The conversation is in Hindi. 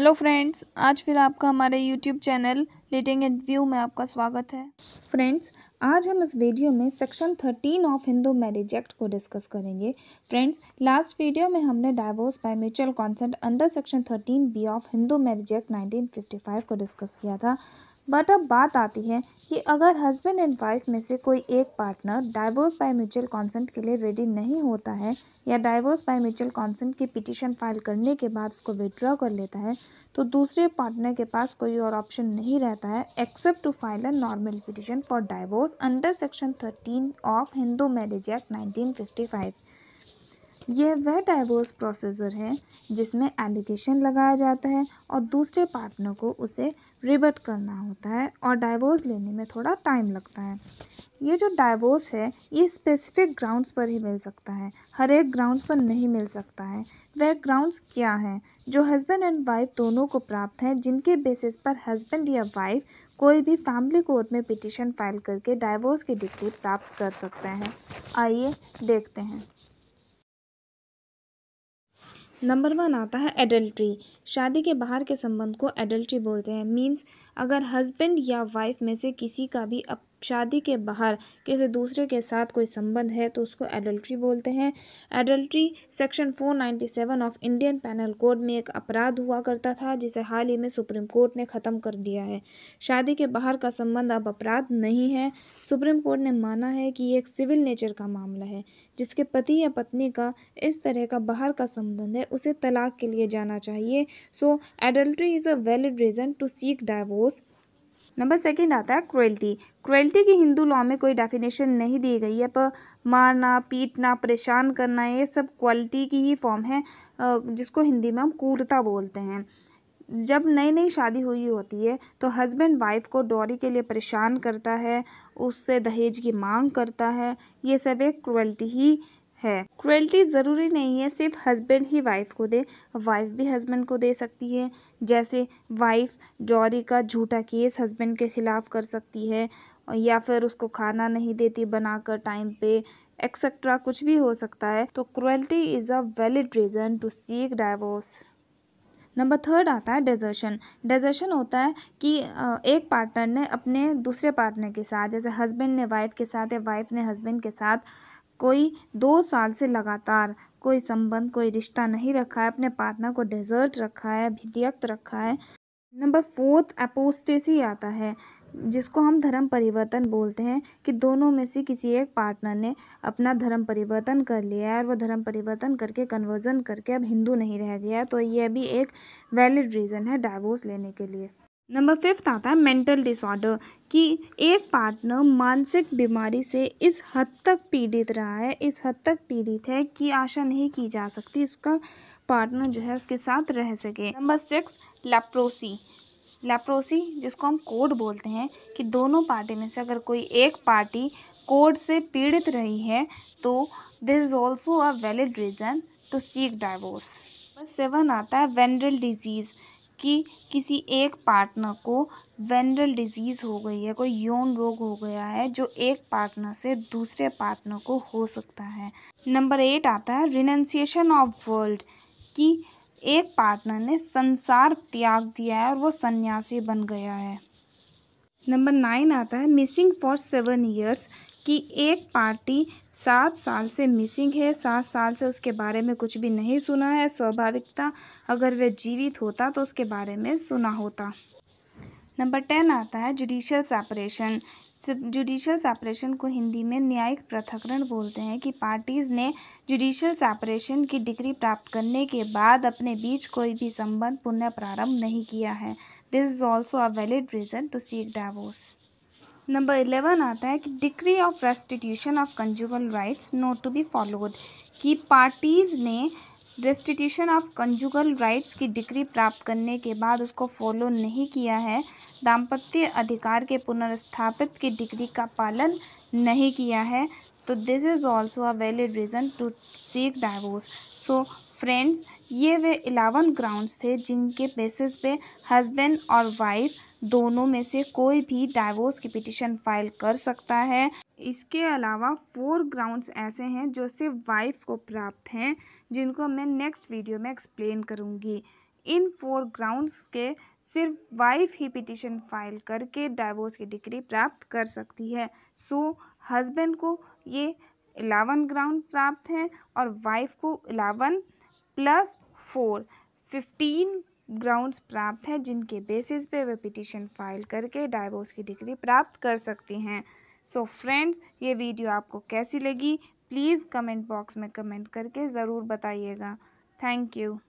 हेलो फ्रेंड्स आज फिर आपका हमारे यूट्यूब चैनल लिटिंग एंड व्यू में आपका स्वागत है फ्रेंड्स आज हम इस वीडियो में section thirteen of Hindu marriage act को डिस्कस करेंगे फ्रेंड्स लास्ट वीडियो में हमने divorce by mutual consent under section thirteen B of Hindu marriage act nineteen को डिस्कस किया था बट अब बात आती है कि अगर हस्बैंड एंड वाइफ में से कोई एक partner divorce by mutual consent के लिए रेडी नहीं होता है या डाइवोर्स बाय म्यूचुअल कॉन्सेंट की पिटिशन फाइल करने के बाद उसको विड्रॉ कर लेता है तो दूसरे पार्टनर के पास कोई और ऑप्शन नहीं रहता है except to file a normal petition for divorce under section thirteen of Hindu marriage act nineteen fifty five यह वह डाइवोर्स प्रोसीजर है जिसमें एलिगेशन लगाया जाता है और दूसरे पार्टनर को उसे रिबट करना होता है और डाइवोर्स लेने में थोड़ा टाइम लगता है ये जो डाइवोर्स है ये स्पेसिफिक ग्राउंड्स पर ही मिल सकता है हर एक ग्राउंड्स पर नहीं मिल सकता है वह ग्राउंड्स क्या हैं जो हस्बैंड एंड वाइफ दोनों को प्राप्त हैं जिनके बेसिस पर हस्बैंड या वाइफ कोई भी फैमिली कोर्ट में पिटिशन फाइल करके डाइवोर्स की डिग्री प्राप्त कर सकते हैं आइए देखते हैं नंबर वन आता है एडल्ट्री शादी के बाहर के संबंध को एडल्ट्री बोलते हैं मीन्स अगर हस्बैंड या वाइफ में से किसी का भी अप शादी के बाहर किसी दूसरे के साथ कोई संबंध है तो उसको एडल्ट्री बोलते हैं adultery section 497 of Indian penal code में एक अपराध हुआ करता था जिसे हाल ही में सुप्रीम कोर्ट ने ख़त्म कर दिया है शादी के बाहर का संबंध अब अपराध नहीं है सुप्रीम कोर्ट ने माना है कि ये एक सिविल नेचर का मामला है जिसके पति या पत्नी का इस तरह का बाहर का संबंध है उसे तलाक के लिए जाना चाहिए so adultery is a valid reason to seek divorce number second आता है क्रोयल्टी क्रोयल्टी की हिंदू लॉ में कोई डेफिनेशन नहीं दी गई है पर मारना पीटना परेशान करना ये सब क्वालिटी की ही फॉर्म है जिसको हिंदी में हम क्रूरता बोलते हैं जब नई नई शादी हुई होती है तो हस्बैंड वाइफ को डोरी के लिए परेशान करता है उससे दहेज की मांग करता है ये सब एक क्रोयल्टी ही है क्रुएल्टी ज़रूरी नहीं है सिर्फ हस्बैंड ही वाइफ को दे वाइफ भी हस्बैंड को दे सकती है जैसे वाइफ जौरी का झूठा केस हस्बैंड के ख़िलाफ़ कर सकती है या फिर उसको खाना नहीं देती बनाकर टाइम पे एक्सेट्रा कुछ भी हो सकता है तो cruelty is a valid reason to seek divorce number third आता है डेजर्शन डेजर्शन होता है कि एक पार्टनर ने अपने दूसरे पार्टनर के साथ जैसे हस्बैंड ने वाइफ के साथ या वाइफ ने हस्बैंड के साथ कोई दो साल से लगातार कोई संबंध कोई रिश्ता नहीं रखा है अपने पार्टनर को डेजर्ट रखा है भिदियक्त रखा है नंबर फोर्थ अपोस्टेसी आता है जिसको हम धर्म परिवर्तन बोलते हैं कि दोनों में से किसी एक पार्टनर ने अपना धर्म परिवर्तन कर लिया है और वो धर्म परिवर्तन करके कन्वर्जन करके अब हिंदू नहीं रह गया तो ये भी एक वैलिड रीज़न है डाइवोर्स लेने के लिए नंबर फिफ्थ आता है मेंटल डिसऑर्डर कि एक पार्टनर मानसिक बीमारी से इस हद तक पीड़ित रहा है इस हद तक पीड़ित है कि आशा नहीं की जा सकती उसका पार्टनर जो है उसके साथ रह सके नंबर सिक्स लेप्रोसी लेप्रोसी जिसको हम कोड बोलते हैं कि दोनों पार्टी में से अगर कोई एक पार्टी कोड से पीड़ित रही है तो this is also a valid reason to seek divorce number seven आता है वेनरल डिजीज़ कि किसी एक पार्टनर को वेनरल डिजीज़ हो गई है कोई यौन रोग हो गया है जो एक पार्टनर से दूसरे पार्टनर को हो सकता है नंबर एट आता है रिनन्सिएशन ऑफ वर्ल्ड कि एक पार्टनर ने संसार त्याग दिया है और वो सन्यासी बन गया है नंबर नाइन आता है मिसिंग फॉर सेवन ईयर्स कि एक पार्टी सात साल से मिसिंग है सात साल से उसके बारे में कुछ भी नहीं सुना है स्वाभाविकता अगर वह जीवित होता तो उसके बारे में सुना होता नंबर टेन आता है जुडिशल सेपरेशन जुडिशल सेपरेशन को हिंदी में न्यायिक पृथकरण बोलते हैं कि पार्टीज़ ने जुडिशल सेपरेशन की डिग्री प्राप्त करने के बाद अपने बीच कोई भी संबंध पुनः प्रारंभ नहीं किया है this is also a valid reason to seek divorce number eleven आता है कि decree of restitution of conjugal rights not to be followed कि पार्टीज़ ने रेस्टिट्यूशन ऑफ कंजुगल राइट्स की डिग्री प्राप्त करने के बाद उसको फॉलो नहीं किया है दाम्पत्य अधिकार के पुनर्स्थापित की डिग्री का पालन नहीं किया है तो this is also a valid reason to seek divorce so friends ये वे इलेवन ग्राउंड्स थे जिनके बेसिस पे हस्बैंड और वाइफ दोनों में से कोई भी डाइवोर्स की पिटिशन फाइल कर सकता है इसके अलावा फोर ग्राउंड्स ऐसे हैं जो सिर्फ वाइफ को प्राप्त हैं जिनको मैं नेक्स्ट वीडियो में एक्सप्लेन करूँगी इन फोर ग्राउंड्स के सिर्फ वाइफ ही पिटिशन फाइल करके डाइवोर्स की डिग्री प्राप्त कर सकती है सो हस्बैंड को ये इलेवन ग्राउंड प्राप्त हैं और वाइफ को eleven plus four fifteen grounds प्राप्त हैं जिनके बेसिस पे वे पिटिशन फाइल करके डाइवोर्स की डिग्री प्राप्त कर सकती हैं सो so फ्रेंड्स ये वीडियो आपको कैसी लगी प्लीज़ कमेंट बॉक्स में कमेंट करके ज़रूर बताइएगा थैंक यू